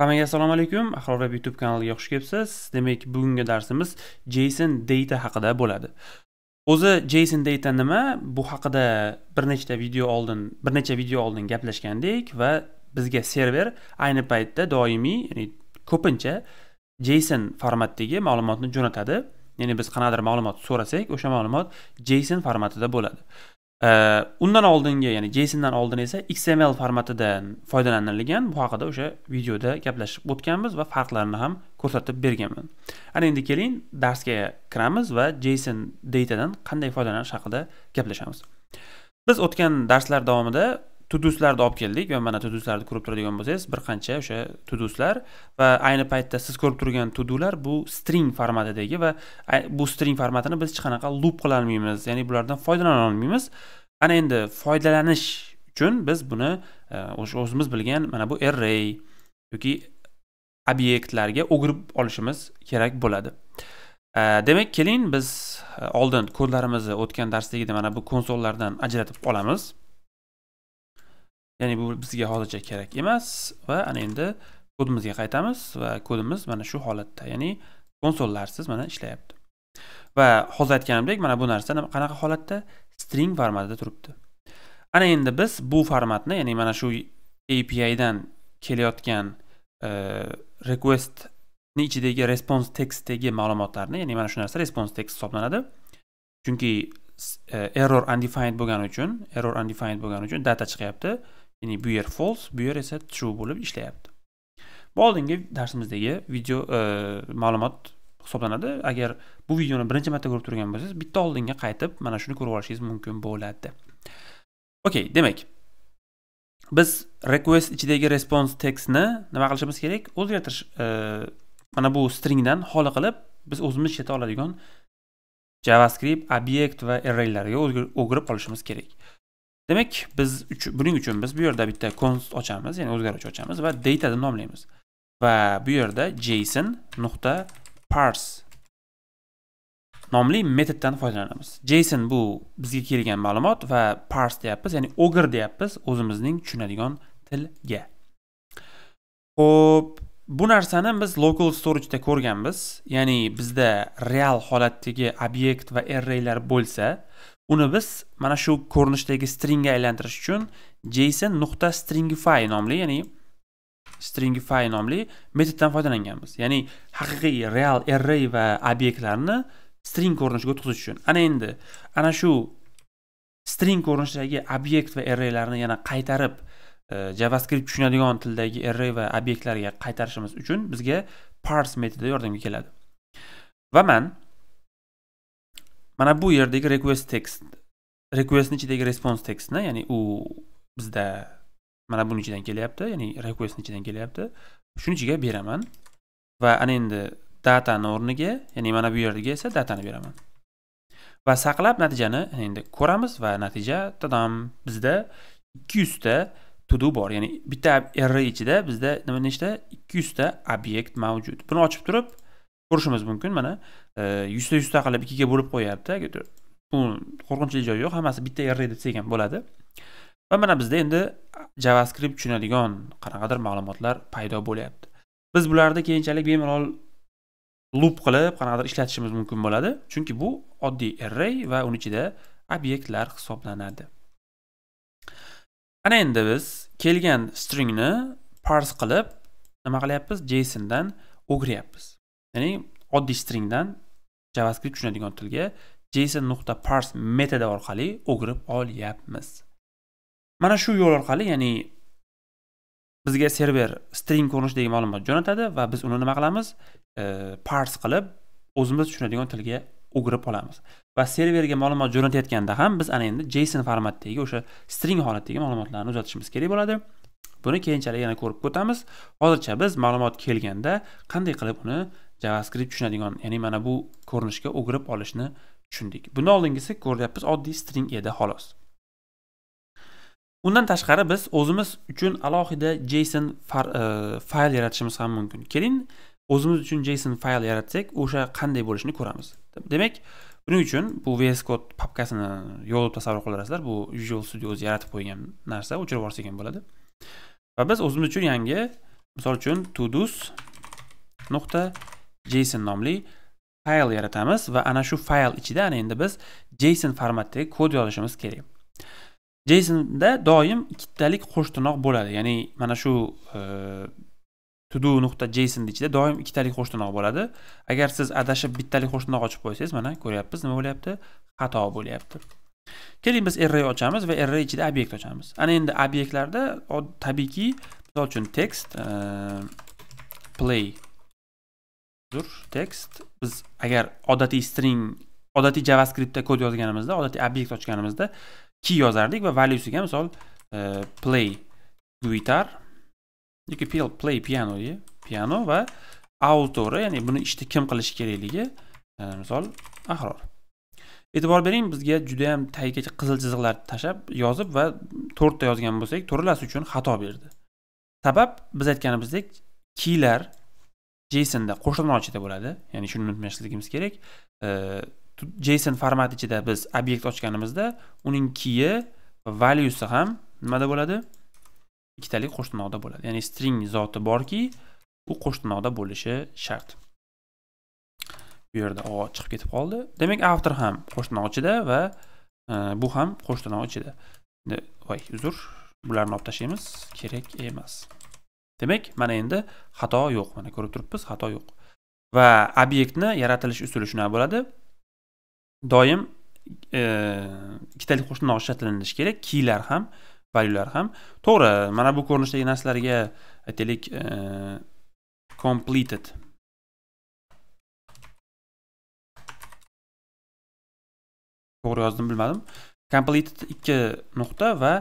hammaga assalomu alaykum ahror youtube kanaliga xush kelibsiz demak bugungi darsimiz json data haqida bo'ladi o'zi json data nima bu haqida bir nechta video oldin bir necha video oldin gaplashgandik va bizga server ayni paytda doimiy ya'ni ko'pincha json formatdagi ma'lumotni jo'natadi ya'ni biz qanaqadir ma'lumot so'rasak o'sha ma'lumot json formatida bo'ladi undan oldingi ya'ni jsondan oldin esa xml formatidan foydalanilgan bu haqida o'sha videoda gaplashib o'tganmiz va farqlarini ham ko'rsatib berganman ana endi keling darsga kiramiz va json datadan qanday foydalanish haqida gaplashamiz biz o'tgan darslar davomida tuduslarni olib keldik va mana tuduslarni ko'rib turadigan bo'lsangiz bir qancha o'sha tuduslar va ayni paytda siz ko'rib turgan tudular bu string formatidagi va bu string formatini biz hech qanaqa loop qila olmaymiz ya'ni bulardan foydalana olmaymiz ana endi foydalanish uchun biz buni e, o'zimiz bilgan mana bu array yoki obyektlarga o'girib olishimiz kerak bo'ladi e, demak keling biz e, oldin kodlarimizni o'tgan darsdagidek mana bu konsollardan ajratib olamiz ya'ni bu bizga hozircha kerak emas va ana endi kodimizga qaytamiz va kodimiz mana shu holatda ya'ni konsollarsiz mana ishlayapti va hozir aytganimdek mana bu narsa qanaqa holatda string formatida turibdi ana endi biz bu formatni ya'ni mana shu api dan kelayotgan e, request ichidagi response textdagi ma'lumotlarni ya'ni mana shu narsa response text hisoblanadi chunki e, error undefined bo'lgani uchun error undefined bo'lgani uchun data chiqyapti ya'ni bu yer false bu yer esa true bo'lib ishlayapti bu oldingi darsimizdagi video e, ma'lumot hisoblanadi agar bu videoni birinchi marta ko'rib turgan bo'lsangiz bitta oldinga qaytib mana shuni ko'rib olishingiz mumkin bo'ladi okey demak biz request ichidagi response textni nima qilishimiz kerak o'zgartirish e, mana bu stringdan holi qilib biz o'zimiz ishlata oladigan javascript obyekt va arraylarga o'girib olishimiz kerak demak biz buning uchun biz bu yerda bitta const ochamiz ya'ni o'zgaruvchi ochamiz va data deb nomlaymiz va bu yerda json nuqta parse nomli metoddan foydalanamiz json bu bizga kelgan ma'lumot va parse deyapmiz ya'ni og'ir deyapmiz o'zimizning tushunadigan tilga ho'p bu narsani biz local storageda ko'rganmiz ya'ni bizda real holatdagi obyekt va arraylar bo'lsa uni biz mana shu ko'rinishdagi stringga aylantirish uchun json nuqta stringify nomli ya'ni stringify nomli metoddan foydalanganmiz ya'ni haqiqiy real array va obyektlarni string ko'rinishiga o'tkazish uchun ana endi ana shu string ko'rinishidagi obyekt va arraylarni yana qaytarib e, javascript tushunadigan tildagi array va obyektlarga qaytarishimiz uchun bizga parse metodi yordamga keladi va man mana bu yerdagi request text requestni ichidagi response textni ya'ni u bizda mana buni ichidan kelyapti ya'ni requestni ichidan kelyapti shuni ichiga beraman va ana endi datani o'rniga ya'ni mana bu yerga esa datani beraman va saqlab natijani endi ko'ramiz va natija tadam bizda 200 ta to do bor ya'ni bitta array ichida bizda nima nechta 200 ta obyekt mavjud buni ochib turib ko'rishimiz mumkin mana e, yuzta yuzta qilib ikkiga bo'lib qo'yyapti bu qo'rqinchli joyi yo'q hammasi bitta array deb ham bo'ladi va mana bizda endi javascript tushunadigan qanaqadir ma'lumotlar paydo bo'lyapti biz bularni keyinchalik bemalol loop qilib qanaqadir ishlatishimiz mumkin bo'ladi chunki bu oddiy array va uni ichida obyektlar hisoblanadi ana endi biz kelgan stringni parse qilib nima qilyapmiz jsondan o'giryapmiz ya'ni oddiy stringdan javascript tushunadigan tilga json nuqta parse metodi orqali o'girib olyapmiz mana shu yo'l orqali ya'ni bizga server string ko'rinishidagi ma'lumot jo'natadi va biz uni nima qilamiz e, pars qilib o'zimiz tushunadigan tilga o'girib olamiz va serverga ma'lumot jo'natayotganda ham biz ana endi json formatdagi o'sha string holatdagi ma'lumotlarni uzatishimiz kerak bo'ladi buni keyinchalik yana ko'rib o'tamiz hozircha biz ma'lumot kelganda qanday qilib uni javascript tushunadigan ya'ni mana bu ko'rinishga o'girib olishni tushundik buni oldingisi ko'ryapmiz oddiy string edi xolos undan tashqari biz o'zimiz uchun alohida json e, fayl yaratishimiz ham mumkin keling o'zimiz uchun json fayl yaratsak o'sha qanday bo'lishini ko'ramiz demak buning uchun bu vs code papkasini yo'lib tasavvur qilarasizlar bu visual studio o'zi yaratib qo'ygan narsa o'chirib yuborsak ham bo'ladi va biz o'zimiz uchun yangi misol uchun todos nuqta json nomli fayl yaratamiz va ana shu fayl ichida ana endi biz json formatdagi kod yozishimiz kerak jsonda doim ikkitalik qo'shtirnoq bo'ladi ya'ni mana shu e, nuqta json ichida doim ikkitalik qo'shtirnoq bo'ladi agar siz adashib bittalik qo'shtirnoq ochib qo'ysangiz mana ko'ryapmiz nima bo'lyapti xato bo'lyapti keling biz array ochamiz va array ichida obyekt ochamiz ana endi obyektlarda tabiiyki misol uchun text e, play uzr text biz agar odatiy string odatiy javascriptda kod yozganimizda odatiy obyekt ochganimizda key yozardik va valyusiga misol e, play guitar yoki play piano piano va autori ya'ni buni ishni işte kim qilishi kerakligi e, misol ahror e'tibor bering bizga juda yam tagiga qizil chiziqlar tashlab yozib va to'rtta yozgan bo'lsak to'rtalasi uchun xato berdi sabab biz aytganimizdek kiylar jsonda da ochida bo'ladi ya'ni shuni unutmasligimiz kerak json formati ichida biz obyekt ochganimizda uning keyi valyusi ham nimada bo'ladi ikkitalik qo'shtirnoqda bo'ladi ya'ni string zoti borki u qo'shtirnoqda bo'lishi shart bu yerda o chiqib ketib qoldi demak avtor ham qo'shtirnoq ichida va bu ham qo'shtirnoq ichida voy uzr bularni olib tashlaymiz kerak emas demak mana endi xato yo'q mana ko'rib turibmiz xato yo'q va obyektni yaratilish usuli shunaqa bo'ladi doim e, ikkitalik qo'shni ishlatilinishi kerak kiylar ham valyular ham to'g'ri mana bu ko'rinishdagi narsalarga aytaylik e, completed to'g'ri yozdim bilmadim completed ikki nuqta va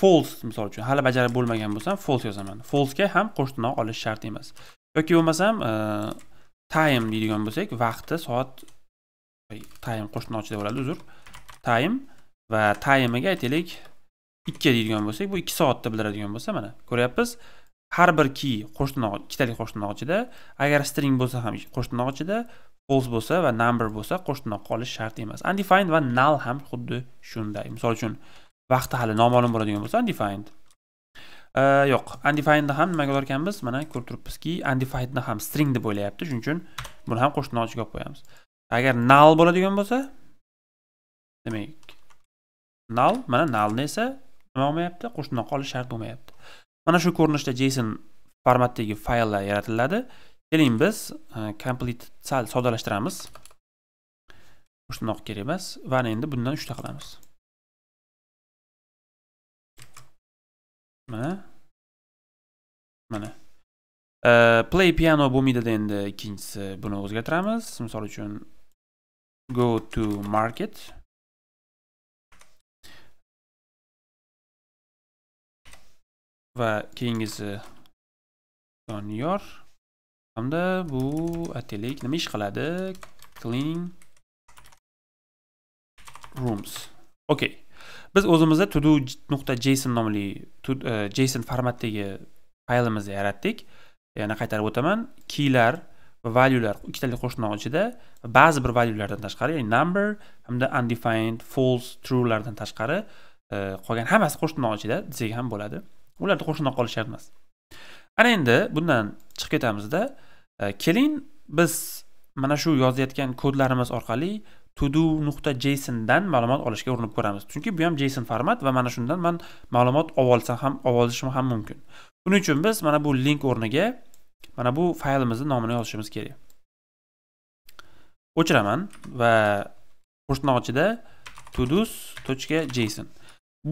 false misol uchun hali bajarib bo'lmagan bo'lsam false yozaman falsega ham qo'shtirnoq olish shart emas yoki bo'lmasam e, time deydigan bo'lsak vaqti soat time qo'shtirnoq ichida bo'ladi uzr time va timeiga aytaylik ikki deydigan bo'lsak bu ikki soatda bildiradigan bo'lsa mana ko'ryapmiz har bir key qo'shtirnoq ikkitalik qo'shtirnoq ichida agar string bo'lsa ham qo'shtirnoq ichida false bo'lsa va number bo'lsa qo'shtirnoqqa olish shart emas undefined va null ham xuddi shunday misol uchun vaqti hali noma'lum bo'ladigan bo'lsa undefined yo'q undefinedni ham nimaga olar ekanmiz mana ko'rib turibmizki undefinedni ham string deb o'ylayapti shuning uchun buni ham qo'shni ochiga olib qo'yamiz agar null bo'ladigan bo'lsa demak null mana nullni esa nima olmayapti qo'shnidan qolish shart bo'lmayapti mana shu ko'rinishda json formatdagi fayllar yaratiladi keling biz e, complete sal soddalashtiramiz qo'shnoq kerak emas va endi bundan uchta qilamiz mana mana eh, play piano bo'lmaydi endi ikkinchisi buni o'zgartiramiz misol uchun go to market va keyingisi doniyor hamda bu atelik nima ish qiladi cleaning rooms okay biz o'zimizda todo nuqta json nomli e, json formatdagi faylimizni yaratdik yana qaytarib o'taman keylar va valyular ikkitali qo'shnoq ichida ba'zi bir valyulardan tashqari ya'ni number hamda undefined false truelardan tashqari e, qolgan hammasi qo'shnoq ichida desak ham bo'ladi ularda qo'shnoq qolish shart emas ana endi bundan chiqib ketamizda e, keling biz mana shu yozayotgan kodlarimiz orqali todo nuqta jsondan ma'lumot olishga urinib ko'ramiz chunki bu ham json format va mana shundan man ma'lumot olsam ham olishim ham mumkin buning uchun biz mana bu link o'rniga mana bu faylimizni nomini yozishimiz kerak o'chiraman va qo'shtirnoq ichida todos точка json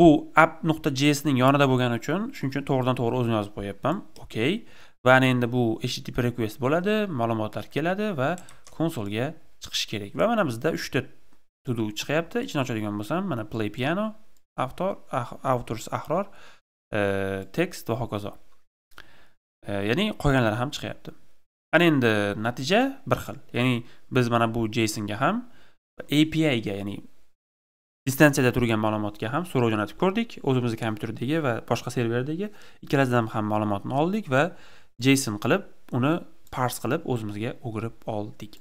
bu app nuqta jsning yonida bo'lgani uchun shuning uchun to'g'ridan to'g'ri o'zini yozib qo'yyapman okey va endi bu http request bo'ladi ma'lumotlar keladi va konsolga chiqish kerak va mana bizda uchta tudu chiqyapti ichini ochadigan bo'lsam mana play piano avtor avtors ah, ahror e, tekst va hokazo e, ya'ni qolganlari ham chiqyapti ana endi natija bir xil ya'ni biz mana bu jasonga ham api ga ya'ni distansiyada turgan ma'lumotga ham so'rov jo'natib ko'rdik o'zimizni kompyuterdagi va boshqa serverdagi ikkalasidan ham ma'lumotni oldik va json qilib uni pars qilib o'zimizga o'girib oldik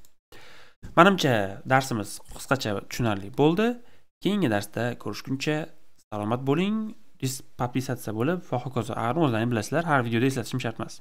manimcha darsimiz qisqacha tushunarli bo'ldi keyingi darsda ko'rishguncha salomat bo'ling podpisatsiya bo'lib va hokazo o'zlaring bilasizlar har videoda eslatishim shart emas